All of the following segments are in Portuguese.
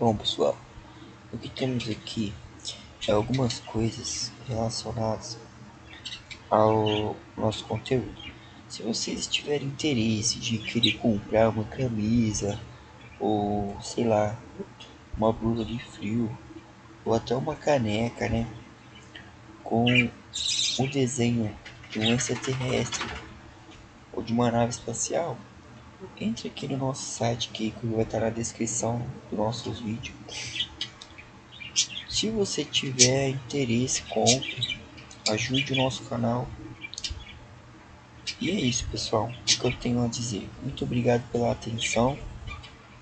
Bom, pessoal, o que temos aqui é algumas coisas relacionadas ao nosso conteúdo. Se vocês tiverem interesse de querer comprar uma camisa ou sei lá, uma blusa de frio ou até uma caneca, né, com o um desenho de um extraterrestre ou de uma nave espacial, entre aqui no nosso site que vai estar na descrição dos nossos vídeos. Se você tiver interesse, compre, ajude o nosso canal. E é isso, pessoal, o que eu tenho a dizer. Muito obrigado pela atenção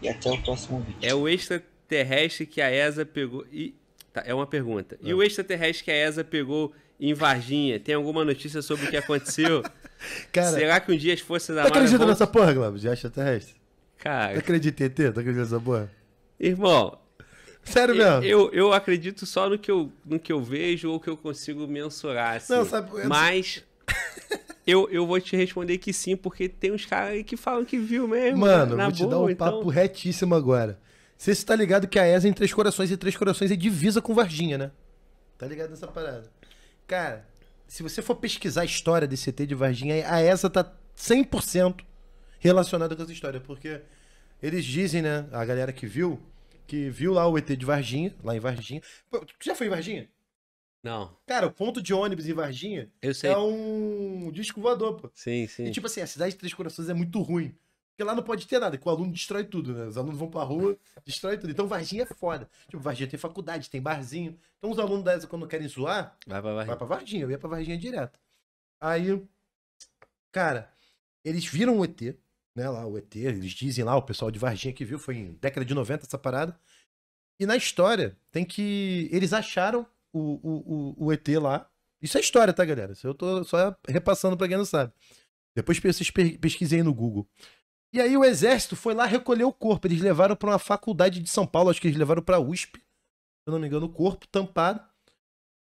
e até o próximo vídeo. É o extraterrestre que a ESA pegou e tá, é uma pergunta. E o ah. extraterrestre que a ESA pegou em Varginha, tem alguma notícia sobre o que aconteceu? Cara, Será que um dia as forças da Tu acredita vão... nessa porra, Glauber, de extraterrestre? Cara. Tu acredita em ET? Tu tá acredita nessa porra? Irmão. Sério mesmo? Eu, eu acredito só no que eu, no que eu vejo ou que eu consigo mensurar. Assim. Não, sabe, eu... Mas. Eu, eu vou te responder que sim, porque tem uns caras aí que falam que viu mesmo. Mano, na vou te dar um então... papo retíssimo agora. Você está ligado que a ESA é em Três Corações e Três Corações é divisa com Varginha, né? Tá ligado nessa parada? Cara, se você for pesquisar a história desse ET de Varginha, a essa tá 100% relacionada com essa história, porque eles dizem, né, a galera que viu, que viu lá o ET de Varginha, lá em Varginha. Pô, já foi em Varginha? Não. Cara, o ponto de ônibus em Varginha Eu sei. é um disco voador, pô. Sim, sim. E tipo assim, a cidade de Três Corações é muito ruim. Porque lá não pode ter nada, que o aluno destrói tudo, né? Os alunos vão pra rua, destrói tudo. Então Varginha é foda. Tipo, Varginha tem faculdade, tem barzinho. Então os alunos dessa, quando querem zoar, vai pra Varginha. Vai pra Varginha. Eu ia pra Varginha direto. Aí, cara, eles viram o ET, né? Lá, o ET, eles dizem lá, o pessoal de Varginha que viu, foi em década de 90 essa parada. E na história, tem que. Eles acharam o, o, o, o ET lá. Isso é história, tá, galera? Isso eu tô só repassando pra quem não sabe. Depois vocês no Google. E aí o exército foi lá recolher o corpo. Eles levaram para uma faculdade de São Paulo, acho que eles levaram para USP, se eu não me engano, o corpo tampado.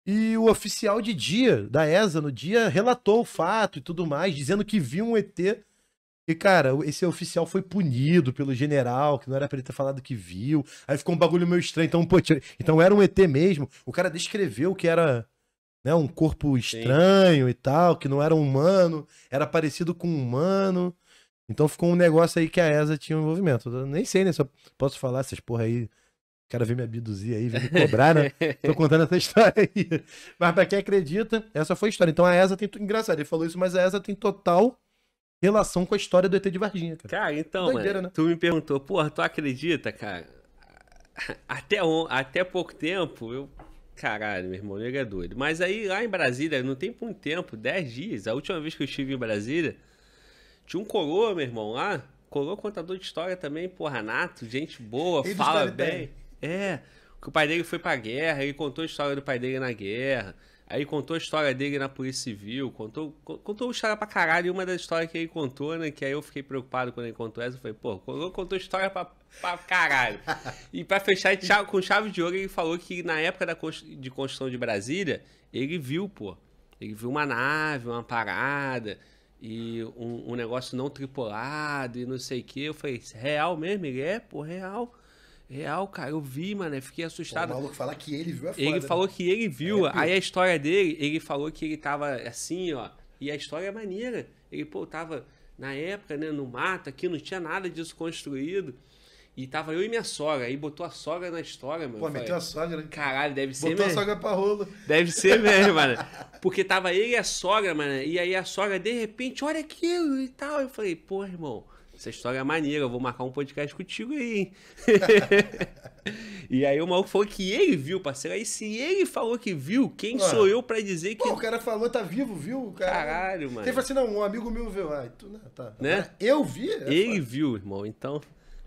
E o oficial de dia da ESA no dia relatou o fato e tudo mais, dizendo que viu um ET. E cara, esse oficial foi punido pelo general, que não era para ele ter falado que viu. Aí ficou um bagulho meio estranho. Então, pô, então era um ET mesmo. O cara descreveu que era né, um corpo estranho Sim. e tal, que não era humano, era parecido com um humano. Então ficou um negócio aí que a ESA tinha um envolvimento. Eu nem sei, né? Só posso falar essas porra aí. O cara veio me abduzir aí, veio me cobrar, né? Tô contando essa história aí. Mas pra quem acredita, essa foi a história. Então a ESA tem. Engraçado, ele falou isso, mas a ESA tem total relação com a história do ET de Varginha, cara. Cara, então, Doideira, mano, né? tu me perguntou, porra, tu acredita, cara? Até, on... até pouco tempo, eu. Caralho, meu irmão, nega é doido. Mas aí lá em Brasília, não tem muito tempo, 10 dias. A última vez que eu estive em Brasília. Tinha um coroa, meu irmão, lá. Coroa contador de história também, porra, nato, gente boa, ele fala bem. É. Que o pai dele foi pra guerra, ele contou a história do pai dele na guerra. Aí contou a história dele na Polícia Civil, contou, contou história pra caralho. E uma das histórias que ele contou, né? Que aí eu fiquei preocupado quando ele contou essa. Eu falei, pô, contou, contou história pra, pra caralho. e pra fechar com chave de ouro, ele falou que na época da, de construção de Brasília, ele viu, pô. Ele viu uma nave, uma parada e um, um negócio não tripulado e não sei o que. Eu falei, é real mesmo? Ele é, pô, real. Real, cara, eu vi, mano, eu fiquei assustado. o maluco que ele viu a é foda, Ele falou né? que ele viu, é, é aí a história dele, ele falou que ele tava assim, ó, e a história é maneira. Ele, pô, tava na época, né, no mato, aqui não tinha nada disso construído. E tava eu e minha sogra. Aí botou a sogra na história, mano. Pô, falei, meteu a sogra. Caralho, deve ser botou mesmo. Botou a sogra pra rolo. Deve ser mesmo, mano. Porque tava ele e a sogra, mano. E aí a sogra, de repente, olha aquilo e tal. Eu falei, pô, irmão, essa história é maneira. Eu vou marcar um podcast contigo aí, hein? E aí o maluco falou que ele viu, parceiro. Aí se ele falou que viu, quem mano, sou eu pra dizer que. Pô, o cara falou, tá vivo, viu? Cara... Caralho, mano. Ele falou assim, não, um amigo meu viu. Ai, tu, não, né? tá, tá. Né? eu vi. É ele viu, irmão. Então.